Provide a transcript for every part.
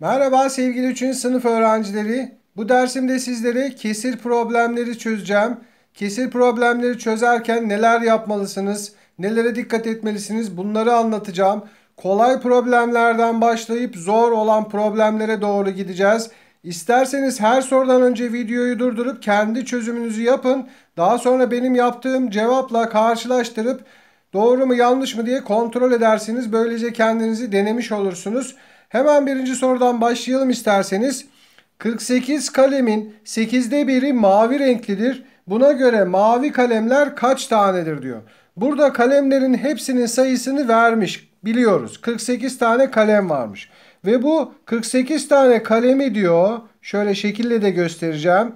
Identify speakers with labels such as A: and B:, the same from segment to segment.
A: Merhaba sevgili 3. sınıf öğrencileri. Bu dersimde sizlere kesir problemleri çözeceğim. Kesir problemleri çözerken neler yapmalısınız, nelere dikkat etmelisiniz bunları anlatacağım. Kolay problemlerden başlayıp zor olan problemlere doğru gideceğiz. İsterseniz her sorudan önce videoyu durdurup kendi çözümünüzü yapın. Daha sonra benim yaptığım cevapla karşılaştırıp doğru mu yanlış mı diye kontrol edersiniz. Böylece kendinizi denemiş olursunuz. Hemen birinci sorudan başlayalım isterseniz. 48 kalemin 8'de biri mavi renklidir. Buna göre mavi kalemler kaç tanedir diyor. Burada kalemlerin hepsinin sayısını vermiş. Biliyoruz 48 tane kalem varmış. Ve bu 48 tane kalemi diyor. Şöyle şekilde de göstereceğim.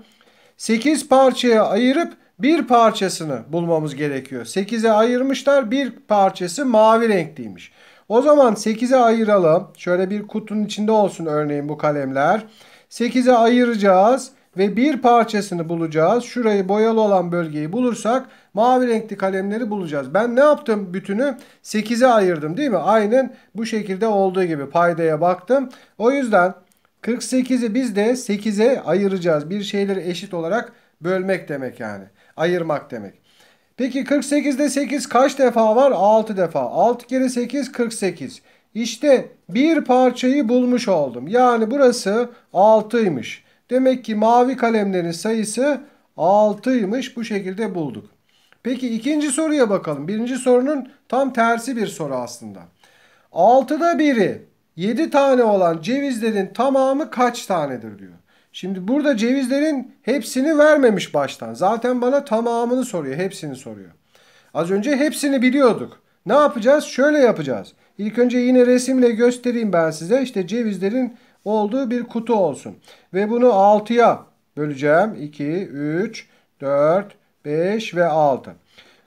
A: 8 parçaya ayırıp bir parçasını bulmamız gerekiyor. 8'e ayırmışlar bir parçası mavi renkliymiş. O zaman 8'e ayıralım. Şöyle bir kutunun içinde olsun örneğin bu kalemler. 8'e ayıracağız ve bir parçasını bulacağız. Şurayı boyalı olan bölgeyi bulursak mavi renkli kalemleri bulacağız. Ben ne yaptım? Bütünü 8'e ayırdım değil mi? Aynen bu şekilde olduğu gibi paydaya baktım. O yüzden 48'i biz de 8'e ayıracağız. Bir şeyleri eşit olarak bölmek demek yani. Ayırmak demek. Peki 48'de 8 kaç defa var? 6 defa. 6 kere 8 48. İşte bir parçayı bulmuş oldum. Yani burası 6'ymış. Demek ki mavi kalemlerin sayısı 6'ymış. Bu şekilde bulduk. Peki ikinci soruya bakalım. Birinci sorunun tam tersi bir soru aslında. 6'da biri 7 tane olan cevizlerin tamamı kaç tanedir diyor. Şimdi burada cevizlerin hepsini vermemiş baştan. Zaten bana tamamını soruyor. Hepsini soruyor. Az önce hepsini biliyorduk. Ne yapacağız? Şöyle yapacağız. İlk önce yine resimle göstereyim ben size. İşte cevizlerin olduğu bir kutu olsun. Ve bunu 6'ya böleceğim. 2, 3, 4, 5 ve 6.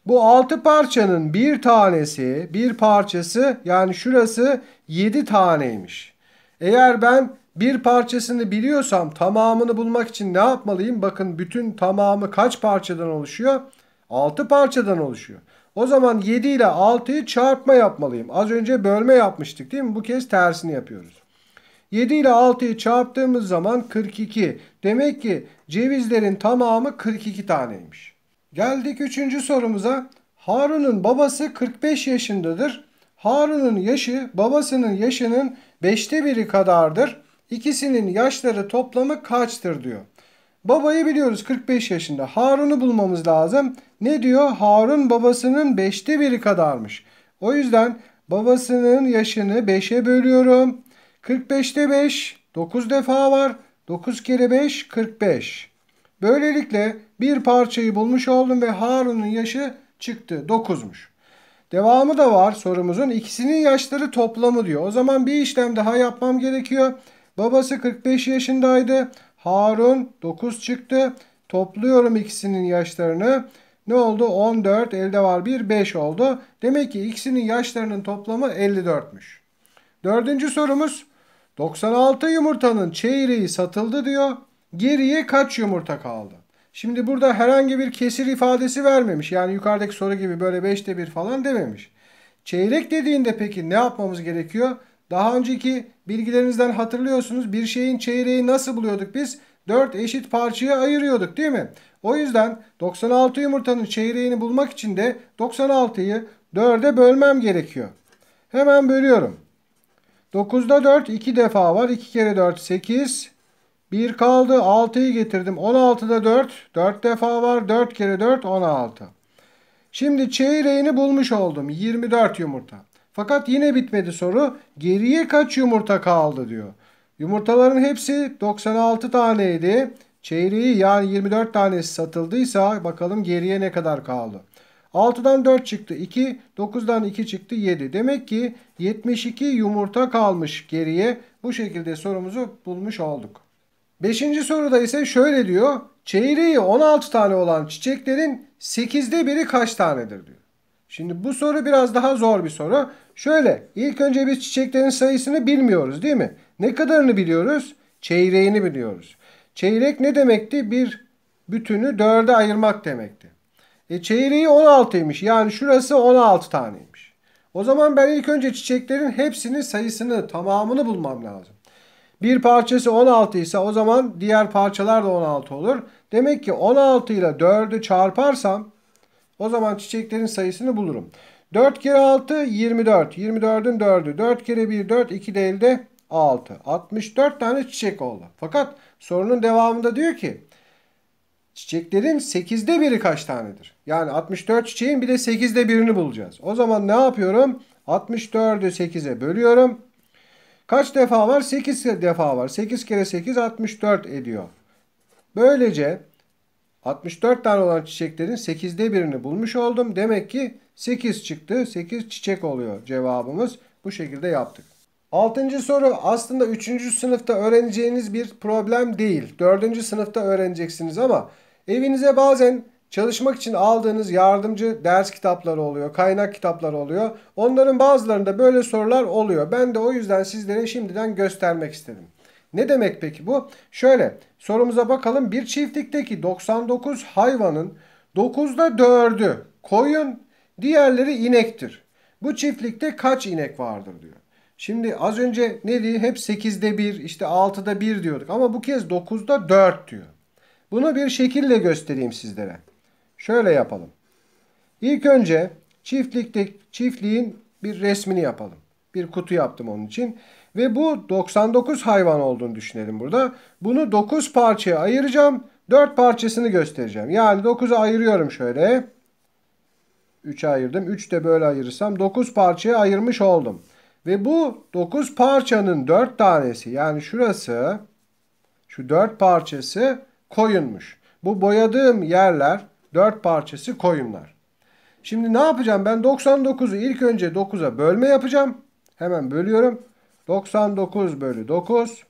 A: Bu 6 parçanın bir tanesi, bir parçası yani şurası 7 taneymiş. Eğer ben bir parçasını biliyorsam tamamını bulmak için ne yapmalıyım? Bakın bütün tamamı kaç parçadan oluşuyor? 6 parçadan oluşuyor. O zaman 7 ile 6'yı çarpma yapmalıyım. Az önce bölme yapmıştık değil mi? Bu kez tersini yapıyoruz. 7 ile 6'yı çarptığımız zaman 42. Demek ki cevizlerin tamamı 42 taneymiş. Geldik 3. sorumuza. Harun'un babası 45 yaşındadır. Harun'un yaşı babasının yaşının 5'te biri kadardır. İkisinin yaşları toplamı kaçtır diyor. Babayı biliyoruz 45 yaşında. Harun'u bulmamız lazım. Ne diyor? Harun babasının 5'te biri kadarmış. O yüzden babasının yaşını 5'e bölüyorum. 45'te 5 9 defa var. 9 kere 5 45. Böylelikle bir parçayı bulmuş oldum ve Harun'un yaşı çıktı. 9'muş. Devamı da var sorumuzun. İkisinin yaşları toplamı diyor. O zaman bir işlem daha yapmam gerekiyor. Babası 45 yaşındaydı. Harun 9 çıktı. Topluyorum ikisinin yaşlarını. Ne oldu? 14 elde var 1 5 oldu. Demek ki ikisinin yaşlarının toplamı 54'müş. Dördüncü sorumuz 96 yumurtanın çeyreği satıldı diyor. Geriye kaç yumurta kaldı? Şimdi burada herhangi bir kesir ifadesi vermemiş. Yani yukarıdaki soru gibi böyle 5'te 1 falan dememiş. Çeyrek dediğinde peki ne yapmamız gerekiyor? Daha önceki bilgilerinizden hatırlıyorsunuz bir şeyin çeyreği nasıl buluyorduk biz? 4 eşit parçaya ayırıyorduk değil mi? O yüzden 96 yumurtanın çeyreğini bulmak için de 96'yı 4'e bölmem gerekiyor. Hemen bölüyorum. 9'da 4 2 defa var. 2 kere 4 8. 1 kaldı. 6'yı getirdim. 16'da 4 4 defa var. 4 kere 4 16. Şimdi çeyreğini bulmuş oldum. 24 yumurta. Fakat yine bitmedi soru. Geriye kaç yumurta kaldı diyor. Yumurtaların hepsi 96 taneydi. Çeyreği yani 24 tanesi satıldıysa bakalım geriye ne kadar kaldı. 6'dan 4 çıktı 2, 9'dan 2 çıktı 7. Demek ki 72 yumurta kalmış geriye. Bu şekilde sorumuzu bulmuş olduk. Beşinci soruda ise şöyle diyor. Çeyreği 16 tane olan çiçeklerin 8'de biri kaç tanedir diyor. Şimdi bu soru biraz daha zor bir soru. Şöyle ilk önce biz çiçeklerin sayısını bilmiyoruz değil mi? Ne kadarını biliyoruz? Çeyreğini biliyoruz. Çeyrek ne demekti? Bir bütünü dörde ayırmak demekti. E çeyreği 16'ymış. Yani şurası 16 taneymiş. O zaman ben ilk önce çiçeklerin hepsinin sayısını tamamını bulmam lazım. Bir parçası 16 ise o zaman diğer parçalar da 16 olur. Demek ki 16 ile 4'ü çarparsam o zaman çiçeklerin sayısını bulurum. 4 kere 6 24. 24'ün 4'ü. 4 kere 1 4. 2 değil de 6. 64 tane çiçek oldu. Fakat sorunun devamında diyor ki çiçeklerin 8'de biri kaç tanedir? Yani 64 çiçeğin bir de 8'de birini bulacağız. O zaman ne yapıyorum? 64'ü 8'e bölüyorum. Kaç defa var? 8 defa var. 8 kere 8 64 ediyor. Böylece 64 tane olan çiçeklerin 8'de birini bulmuş oldum. Demek ki 8 çıktı. 8 çiçek oluyor cevabımız. Bu şekilde yaptık. Altıncı soru aslında üçüncü sınıfta öğreneceğiniz bir problem değil. Dördüncü sınıfta öğreneceksiniz ama evinize bazen çalışmak için aldığınız yardımcı ders kitapları oluyor, kaynak kitapları oluyor. Onların bazılarında böyle sorular oluyor. Ben de o yüzden sizlere şimdiden göstermek istedim. Ne demek peki bu? Şöyle sorumuza bakalım. Bir çiftlikteki 99 hayvanın 9'da 4'ü koyun, diğerleri inektir. Bu çiftlikte kaç inek vardır diyor. Şimdi az önce ne diye hep 8'de 1, işte 6'da 1 diyorduk ama bu kez 9'da 4 diyor. Bunu bir şekille göstereyim sizlere. Şöyle yapalım. İlk önce çiftlikte çiftliğin bir resmini yapalım. Bir kutu yaptım onun için. Ve bu 99 hayvan olduğunu düşünelim burada. Bunu 9 parçaya ayıracağım. 4 parçasını göstereceğim. Yani 9'u ayırıyorum şöyle. 3'e ayırdım. 3 de böyle ayırırsam 9 parçaya ayırmış oldum. Ve bu 9 parçanın 4 tanesi yani şurası şu 4 parçası koyunmuş. Bu boyadığım yerler 4 parçası koyunlar. Şimdi ne yapacağım? Ben 99'u ilk önce 9'a bölme yapacağım. Hemen bölüyorum. 99 bölü 9.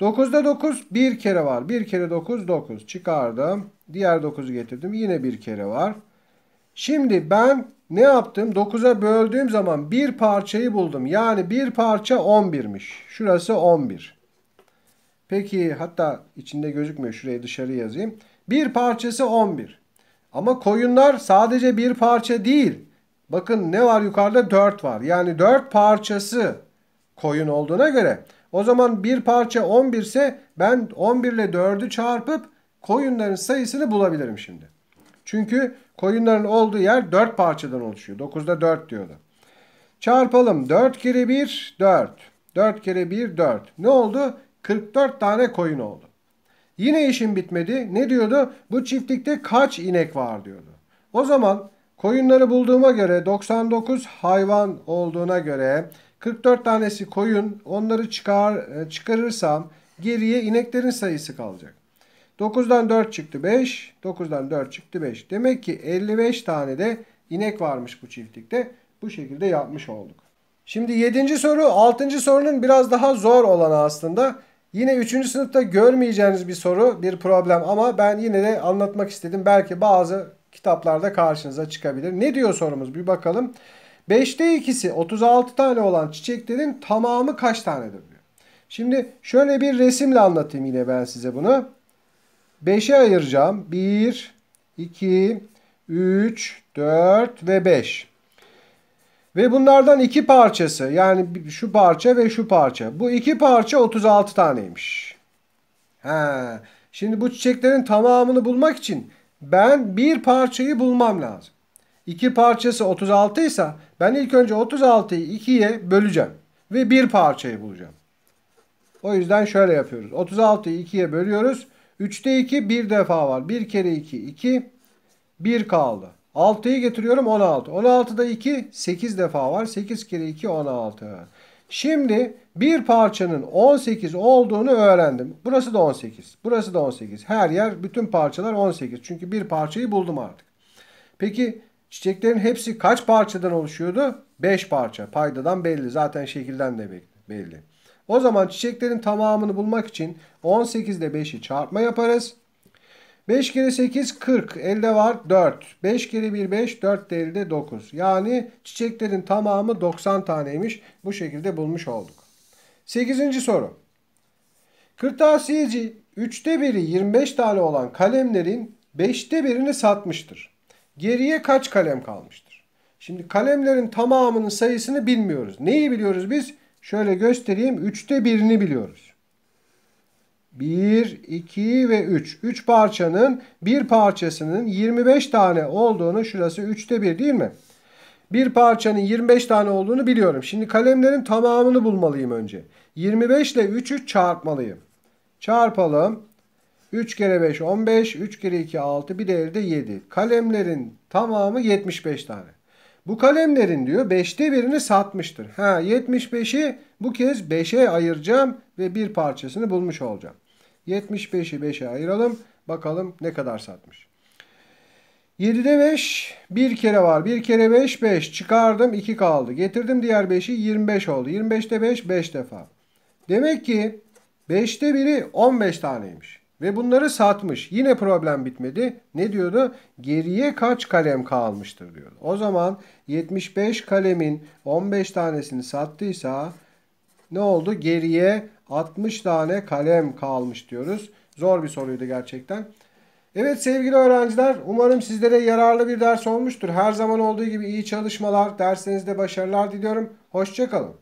A: 9'da 9 bir kere var. Bir kere 9 9 çıkardım. Diğer 9'u getirdim. Yine bir kere var. Şimdi ben ne yaptım? 9'a böldüğüm zaman bir parçayı buldum. Yani bir parça 11'miş. Şurası 11. Peki hatta içinde gözükmüyor. Şurayı dışarı yazayım. Bir parçası 11. Ama koyunlar sadece bir parça değil. Bakın ne var yukarıda? 4 var. Yani 4 parçası koyun olduğuna göre o zaman bir parça 11 ise ben 11 ile 4'ü çarpıp koyunların sayısını bulabilirim şimdi. Çünkü koyunların olduğu yer 4 parçadan oluşuyor. 9'da 4 diyordu. Çarpalım 4 kere 1 4. 4 kere 1 4. Ne oldu? 44 tane koyun oldu. Yine işim bitmedi. Ne diyordu? Bu çiftlikte kaç inek var diyordu. O zaman koyunları bulduğuma göre 99 hayvan olduğuna göre 44 tanesi koyun. Onları çıkar e, çıkarırsam geriye ineklerin sayısı kalacak. 9'dan 4 çıktı 5. 9'dan 4 çıktı 5. Demek ki 55 tane de inek varmış bu çiftlikte. Bu şekilde yapmış olduk. Şimdi 7. soru 6. sorunun biraz daha zor olanı aslında. Yine 3. sınıfta görmeyeceğiniz bir soru, bir problem ama ben yine de anlatmak istedim. Belki bazı kitaplarda karşınıza çıkabilir. Ne diyor sorumuz bir bakalım. 5'te ikisi 36 tane olan çiçeklerin tamamı kaç tanedir diyor. Şimdi şöyle bir resimle anlatayım yine ben size bunu. 5'e ayıracağım. 1, 2, 3, 4 ve 5. Ve bunlardan iki parçası yani şu parça ve şu parça. Bu iki parça 36 taneymiş. He. Şimdi bu çiçeklerin tamamını bulmak için ben bir parçayı bulmam lazım. 2 parçası 36 ise ben ilk önce 36'yı 2'ye böleceğim. Ve bir parçayı bulacağım. O yüzden şöyle yapıyoruz. 36'yı 2'ye bölüyoruz. 3'te 2 bir defa var. 1 kere 2 2. 1 kaldı. 6'yı getiriyorum 16. 16'da 2 8 defa var. 8 kere 2 16. Şimdi bir parçanın 18 olduğunu öğrendim. Burası da 18. Burası da 18. Her yer bütün parçalar 18. Çünkü bir parçayı buldum artık. Peki Çiçeklerin hepsi kaç parçadan oluşuyordu? 5 parça. Paydadan belli. Zaten şekilden de belli. O zaman çiçeklerin tamamını bulmak için 18 ile 5'i çarpma yaparız. 5 kere 8 40. Elde var 4. 5 kere 1 5. 4 de elde 9. Yani çiçeklerin tamamı 90 taneymiş. Bu şekilde bulmuş olduk. 8. soru. Kırtasiyeci 3'te biri 25 tane olan kalemlerin 5'te birini satmıştır. Geriye kaç kalem kalmıştır? Şimdi kalemlerin tamamının sayısını bilmiyoruz. Neyi biliyoruz biz? Şöyle göstereyim. Üçte birini biliyoruz. Bir, iki ve üç. Üç parçanın bir parçasının 25 tane olduğunu şurası üçte bir değil mi? Bir parçanın 25 tane olduğunu biliyorum. Şimdi kalemlerin tamamını bulmalıyım önce. 25 ile 3'ü çarpmalıyım. Çarpalım. 3 kere 5 15, 3 kere 2 6, bir de 7. Kalemlerin tamamı 75 tane. Bu kalemlerin diyor 5'te birini satmıştır. Ha 75'i bu kez 5'e ayıracağım ve bir parçasını bulmuş olacağım. 75'i 5'e ayıralım. Bakalım ne kadar satmış. 7'de 5 bir kere var. Bir kere 5 5 çıkardım 2 kaldı. Getirdim diğer 5'i 25 oldu. 25'te 5 5 defa. Demek ki 5'te biri 15 taneymiş. Ve bunları satmış. Yine problem bitmedi. Ne diyordu? Geriye kaç kalem kalmıştır diyordu. O zaman 75 kalemin 15 tanesini sattıysa ne oldu? Geriye 60 tane kalem kalmış diyoruz. Zor bir soruydu gerçekten. Evet sevgili öğrenciler umarım sizlere yararlı bir ders olmuştur. Her zaman olduğu gibi iyi çalışmalar, derslerinizde başarılar diliyorum. Hoşçakalın.